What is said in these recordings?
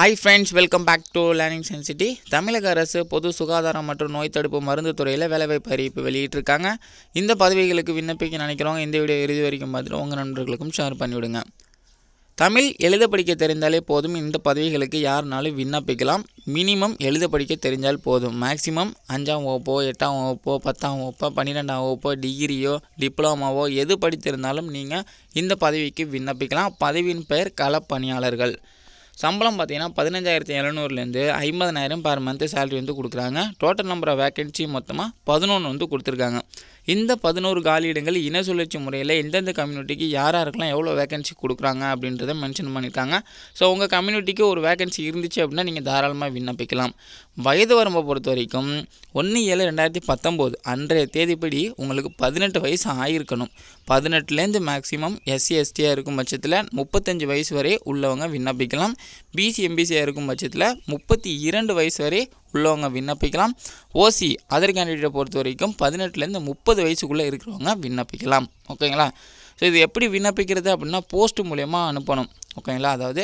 hi friends welcome back to learning sensitivity தமிழக அரசு பொது சுகாதாரம் மற்றும் நோய் தடுப்பு மருந்து துறையில் வேலைவாய்ப்பு அறிவிப்பு வெளியிட்டிருக்காங்க இந்த பதவிகளுக்கு விண்ணப்பிக்க நினைக்கிறவங்க இந்த வீடியோ இறுதி வரைக்கும் பார்த்துட்டு உங்கள் நண்பர்களுக்கும் ஷேர் பண்ணிவிடுங்க தமிழ் எழுத படிக்க தெரிந்தாலே போதும் இந்த பதவிகளுக்கு யாருனாலும் விண்ணப்பிக்கலாம் மினிமம் எழுத படிக்க தெரிஞ்சால் போதும் மேக்ஸிமம் அஞ்சாம் வகுப்போ எட்டாம் வகுப்போ பத்தாம் வகுப்போ பன்னிரெண்டாம் வகுப்போ டிகிரியோ டிப்ளமாவோ எது படித்திருந்தாலும் நீங்கள் இந்த பதவிக்கு விண்ணப்பிக்கலாம் பதவியின் பெயர் களப்பணியாளர்கள் சம்பளம் பார்த்தீங்கன்னா பதினஞ்சாயிரத்தி எழுநூறுலேருந்து ஐம்பதனாயிரம் பர் மந்த்து சேலரி வந்து கொடுக்குறாங்க டோட்டல் நம்பர் ஆஃப் வேக்கன்சி மொத்தமாக பதினொன்று வந்து கொடுத்துருக்காங்க இந்த பதினோரு காலியிடங்கள் இன சுழற்சி முறையில் எந்தெந்த கம்யூனிட்டிக்கு யார் யாருக்கெல்லாம் எவ்வளோ வேகன்சி கொடுக்குறாங்க அப்படின்றத மென்ஷன் பண்ணியிருக்காங்க ஸோ உங்கள் கம்யூனிட்டிக்கு ஒரு வேகன்சி இருந்துச்சு அப்படின்னா நீங்கள் தாராளமாக விண்ணப்பிக்கலாம் வயது வரம்பை பொறுத்த வரைக்கும் ஒன்று ஏழு ரெண்டாயிரத்தி பத்தொம்போது அன்றைய தேதிப்படி உங்களுக்கு பதினெட்டு வயசு ஆகியிருக்கணும் பதினெட்டுலேருந்து மேக்ஸிமம் எஸ்சி எஸ்டியாக இருக்கும் பட்சத்தில் முப்பத்தஞ்சு வயசு வரை உள்ளவங்க விண்ணப்பிக்கலாம் பிசி எம்பிசியாக இருக்கும் பட்சத்தில் முப்பத்தி இரண்டு வயசு வரை உள்ளவங்க விண்ணப்பிக்கலாம் ஓசி அதர் கேண்டிடேட்டை பொறுத்த வரைக்கும் பதினெட்டுலேருந்து முப்பது வயசுக்குள்ளே இருக்கிறவங்க விண்ணப்பிக்கலாம் ஓகேங்களா ஸோ இது எப்படி விண்ணப்பிக்கிறது அப்படின்னா போஸ்ட் மூலயமா அனுப்பணும் ஓகேங்களா அதாவது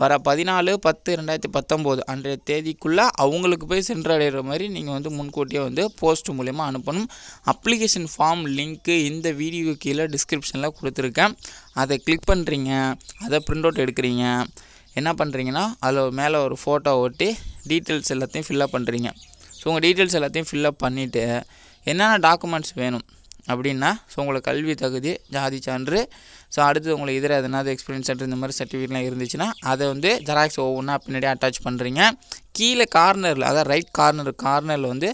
வர பதினாலு பத்து ரெண்டாயிரத்தி பத்தொம்போது அன்றைய தேதிக்குள்ளே அவங்களுக்கு போய் சென்றடைகிற மாதிரி நீங்கள் வந்து முன்கூட்டியே வந்து போஸ்ட் மூலயமா அனுப்பணும் அப்ளிகேஷன் ஃபார்ம் லிங்க்கு இந்த வீடியோ கீழே டிஸ்கிரிப்ஷனில் கொடுத்துருக்கேன் அதை கிளிக் பண்ணுறீங்க அதை ப்ரிண்ட் அவுட் எடுக்கிறீங்க என்ன பண்ணுறீங்கன்னா அதில் மேலே ஒரு ஃபோட்டோ ஒட்டி டீட்டெயில்ஸ் எல்லாத்தையும் ஃபில்லப் பண்ணுறீங்க ஸோ உங்கள் டீட்டெயில்ஸ் எல்லாத்தையும் ஃபில்லப் பண்ணிவிட்டு என்னென்ன டாக்குமெண்ட்ஸ் வேணும் அப்படின்னா ஸோ உங்களுக்கு கல்வி தகுதி ஜாதி சான்று ஸோ அடுத்து உங்களுக்கு இதர எதனாவது எக்ஸ்பீரியன்ஸ் சென்டர் இந்த மாதிரி சர்டிஃபிகேட்லாம் இருந்துச்சுன்னா அதை வந்து ஜெராக்ஸ் ஒவ்வொன்றா பின்னாடி அட்டாச் பண்ணுறீங்க கீழே கார்னரில் அதாவது ரைட் கார்னர் கார்னரில் வந்து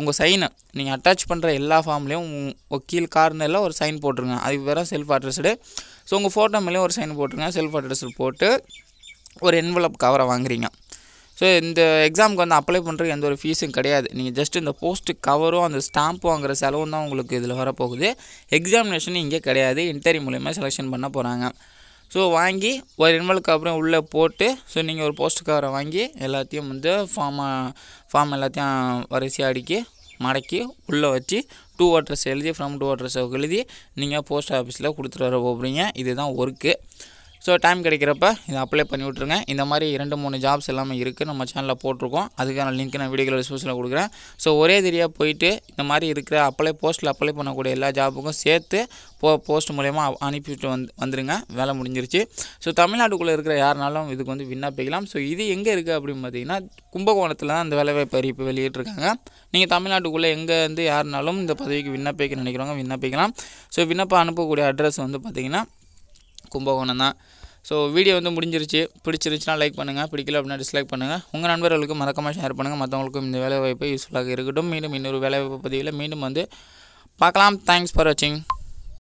உங்கள் சைனை நீங்கள் அட்டாச் பண்ணுற எல்லா ஃபார்ம்லேயும் கீழ் கார்னரில் ஒரு சைன் போட்டுருங்க அதுக்கு வேறு செல்ஃப் அட்ரஸ்டு ஸோ உங்கள் ஃபோட்டோ மேலேயும் ஒரு சைன் போட்டுருங்க செல்ஃப் அட்ரஸ் போட்டு ஒரு என்வலப் கவரை வாங்குறீங்க ஸோ இந்த எக்ஸாமுக்கு வந்து அப்ளை பண்ணுறதுக்கு எந்த ஒரு ஃபீஸும் கிடையாது நீங்கள் ஜஸ்ட் இந்த போஸ்ட்டு கவரும் அந்த ஸ்டாம்பும் வாங்குற செலவும் தான் உங்களுக்கு இதில் வரப்போகுது எக்ஸாமினேஷன் இங்கே கிடையாது இன்டர்வியூ மூலயமா செலெக்ஷன் பண்ண போகிறாங்க ஸோ வாங்கி ஒரு இன்வலுக்கு அப்புறம் உள்ளே போட்டு ஸோ நீங்கள் ஒரு போஸ்ட் கவரை வாங்கி எல்லாத்தையும் வந்து ஃபார்மாக ஃபார்ம் எல்லாத்தையும் வரிசையாக அடிக்கி மடக்கி உள்ளே வச்சு டூ அட்ரஸ் எழுதி ஃப்ரம் டூ அட்ரஸ் எழுதி நீங்கள் போஸ்ட் ஆஃபீஸில் கொடுத்துட்டு வர போகிறீங்க இதுதான் ஒர்க்கு ஸோ டைம் கிடைக்கிறப்ப இதை அப்ளை பண்ணி விட்ருங்க இந்த மாதிரி ரெண்டு மூணு ஜாப்ஸ் எல்லாமே இருக்குது நம்ம சேனலில் போட்டிருக்கோம் அதுக்கான லிங்க் நான் வீடியோ டிஸ்கிரிப்ஷனில் கொடுக்குறேன் ஸோ ஒரே தெரியாக போயிட்டு இந்த மாதிரி இருக்கிற அப்ளை போஸ்ட்டில் அப்ளை பண்ணக்கூடிய எல்லா ஜாபுக்கும் சேர்த்து போ போஸ்ட் மூலயமா அனுப்பிவிட்டு வந்து வந்துருங்க வேலை முடிஞ்சிருச்சு ஸோ தமிழ்நாட்டுக்குள்ளே இருக்கிற யாருனாலும் இதுக்கு வந்து விண்ணப்பிக்கலாம் ஸோ இது எங்கே இருக்குது அப்படின்னு பார்த்தீங்கன்னா கும்பகோணத்தில் தான் இந்த வேலைவாய்ப்பு அறிவிப்பு வெளியிட்டிருக்காங்க நீங்கள் தமிழ்நாட்டுக்குள்ளே எங்கே வந்து யாருனாலும் இந்த பதவிக்கு விண்ணப்பிக்க நினைக்கிறவங்க விண்ணப்பிக்கலாம் ஸோ விண்ணப்பம் அனுப்பக்கூடிய அட்ரஸ் வந்து பார்த்திங்கன்னா கும்பகோணம் தான் ஸோ வீடியோ வந்து முடிஞ்சிருச்சு பிடிச்சிருச்சுன்னா லைக் பண்ணுங்கள் பிடிக்கல அப்படின்னா டிஸ்லைக் பண்ணுங்கள் உங்கள் நண்பர்களுக்கு மறக்காமல் ஷேர் பண்ணுங்கள் மற்றவங்களுக்கும் இந்த வேலைவாய்ப்பு யூஸ்ஃபுல்லாக இருக்கட்டும் மீண்டும் இன்னொரு வேலைவாய்ப்பு பதிவில் மீண்டும் வந்து பார்க்கலாம் தேங்க்ஸ் ஃபார் வாட்சிங்